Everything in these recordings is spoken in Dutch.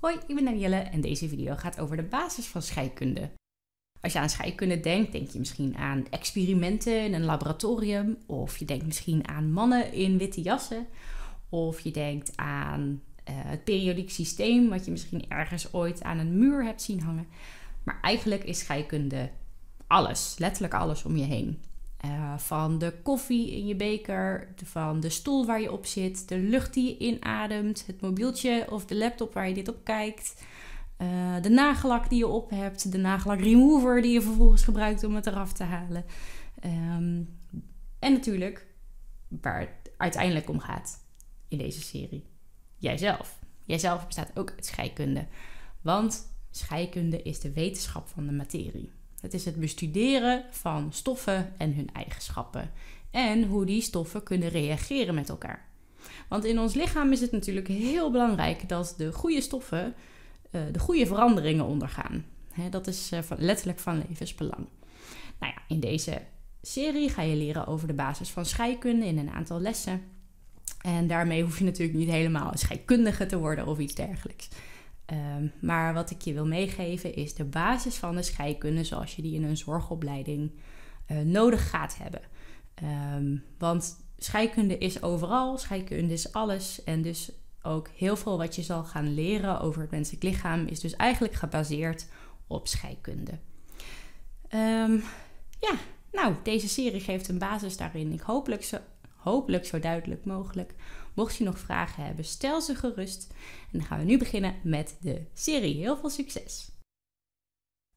Hoi, ik ben Danielle en deze video gaat over de basis van scheikunde. Als je aan scheikunde denkt, denk je misschien aan experimenten in een laboratorium, of je denkt misschien aan mannen in witte jassen, of je denkt aan eh, het periodiek systeem, wat je misschien ergens ooit aan een muur hebt zien hangen. Maar eigenlijk is scheikunde alles, letterlijk alles om je heen. Eh, van de koffie in je beker, van de stoel waar je op zit, de lucht die je inademt, het mobieltje of de laptop waar je dit op kijkt, eh, de nagelak die je op hebt, de nagelak remover die je vervolgens gebruikt om het eraf te halen. Ehm, en natuurlijk waar het uiteindelijk om gaat in deze serie: jijzelf. Jijzelf bestaat ook uit scheikunde, want scheikunde is de wetenschap van de materie. Het is het bestuderen van stoffen en hun eigenschappen en hoe die stoffen kunnen reageren met elkaar. Want in ons lichaam is het natuurlijk heel belangrijk dat de goede stoffen eh, de goede veranderingen ondergaan. dat is eh, letterlijk van levensbelang. Nou ja, in deze serie ga je leren over de basis van scheikunde in een aantal lessen. En daarmee hoef je natuurlijk niet helemaal scheikundige te worden of iets dergelijks. Ehm, maar wat ik je wil meegeven is de basis van de scheikunde zoals je die in een zorgopleiding eh, nodig gaat hebben. Ehm, want scheikunde is overal, scheikunde is alles. En dus ook heel veel wat je zal gaan leren over het menselijk lichaam is dus eigenlijk gebaseerd op scheikunde. Ehm, ja, nou, deze serie geeft een basis daarin. Ik hopelijk zo, hopelijk zo duidelijk mogelijk Mocht je nog vragen hebben, stel ze gerust. En dan gaan we nu beginnen met de serie. Heel veel succes!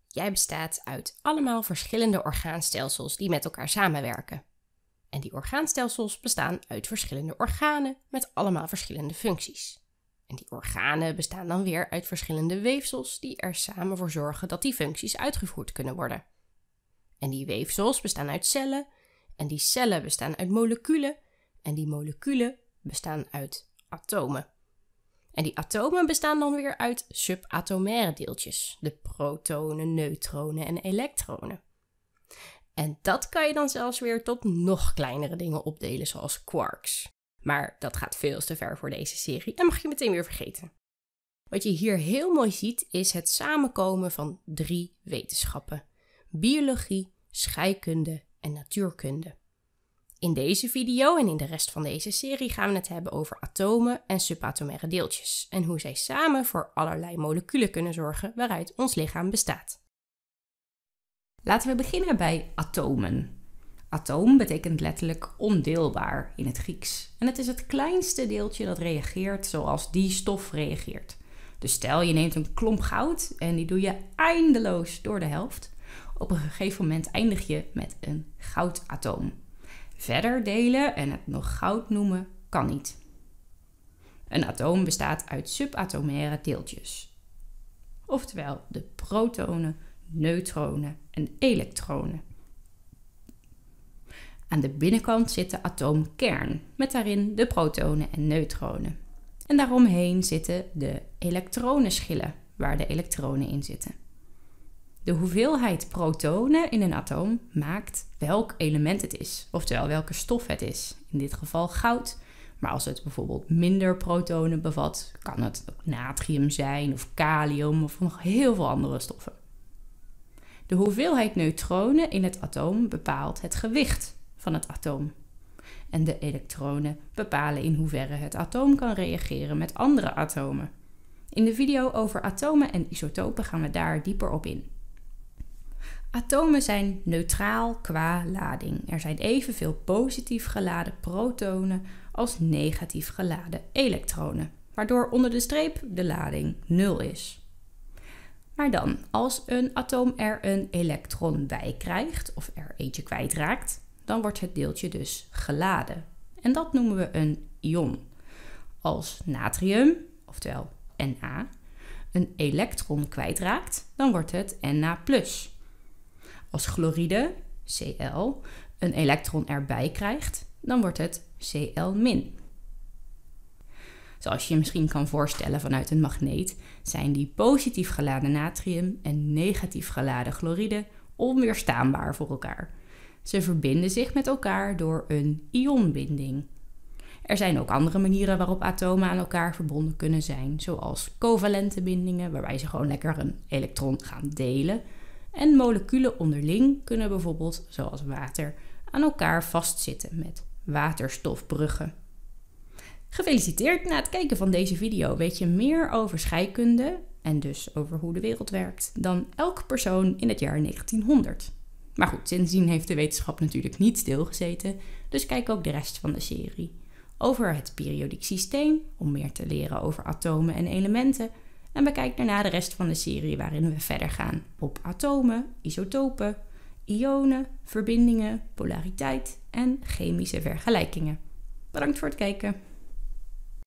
Jij bestaat uit allemaal verschillende orgaanstelsels die met elkaar samenwerken. En die orgaanstelsels bestaan uit verschillende organen met allemaal verschillende functies. En die organen bestaan dan weer uit verschillende weefsels die er samen voor zorgen dat die functies uitgevoerd kunnen worden. En die weefsels bestaan uit cellen, en die cellen bestaan uit moleculen, en die moleculen bestaan uit atomen. En die atomen bestaan dan weer uit subatomaire deeltjes, de protonen, neutronen en elektronen. En dat kan je dan zelfs weer tot nog kleinere dingen opdelen, zoals quarks. Maar dat gaat veel te ver voor deze serie en mag je meteen weer vergeten. Wat je hier heel mooi ziet is het samenkomen van drie wetenschappen: biologie, scheikunde en natuurkunde. In deze video en in de rest van deze serie gaan we het hebben over atomen en subatomaire deeltjes en hoe zij samen voor allerlei moleculen kunnen zorgen waaruit ons lichaam bestaat. Laten we beginnen bij atomen. Atoom betekent letterlijk ondeelbaar in het Grieks en het is het kleinste deeltje dat reageert zoals die stof reageert. Dus stel je neemt een klomp goud en die doe je eindeloos door de helft. Op een gegeven moment eindig je met een goudatoom. Verder delen en het nog goud noemen kan niet. Een atoom bestaat uit subatomaire deeltjes, oftewel de protonen, neutronen en elektronen. Aan de binnenkant zit de atoomkern met daarin de protonen en neutronen. En daaromheen zitten de elektronenschillen waar de elektronen in zitten. De hoeveelheid protonen in een atoom maakt welk element het is, oftewel welke stof het is. In dit geval goud, maar als het bijvoorbeeld minder protonen bevat, kan het natrium zijn of kalium of nog heel veel andere stoffen. De hoeveelheid neutronen in het atoom bepaalt het gewicht van het atoom. En de elektronen bepalen in hoeverre het atoom kan reageren met andere atomen. In de video over atomen en isotopen gaan we daar dieper op in. Atomen zijn neutraal qua lading. Er zijn evenveel positief geladen protonen als negatief geladen elektronen, waardoor onder de streep de lading 0 is. Maar dan, als een atoom er een elektron bij krijgt of er eentje kwijtraakt, dan wordt het deeltje dus geladen. En dat noemen we een ion. Als natrium, oftewel Na, een elektron kwijtraakt, dan wordt het Na als chloride, Cl, een elektron erbij krijgt, dan wordt het Cl-. Zoals je je misschien kan voorstellen vanuit een magneet, zijn die positief geladen natrium en negatief geladen chloride onweerstaanbaar voor elkaar. Ze verbinden zich met elkaar door een ionbinding. Er zijn ook andere manieren waarop atomen aan elkaar verbonden kunnen zijn, zoals covalente bindingen, waarbij ze gewoon lekker een elektron gaan delen, en moleculen onderling kunnen bijvoorbeeld, zoals water, aan elkaar vastzitten met waterstofbruggen. Gefeliciteerd na het kijken van deze video weet je meer over scheikunde en dus over hoe de wereld werkt dan elke persoon in het jaar 1900. Maar goed, sindsdien heeft de wetenschap natuurlijk niet stilgezeten, dus kijk ook de rest van de serie. Over het periodiek systeem, om meer te leren over atomen en elementen, en bekijk daarna de rest van de serie waarin we verder gaan op atomen, isotopen, ionen, verbindingen, polariteit en chemische vergelijkingen. Bedankt voor het kijken.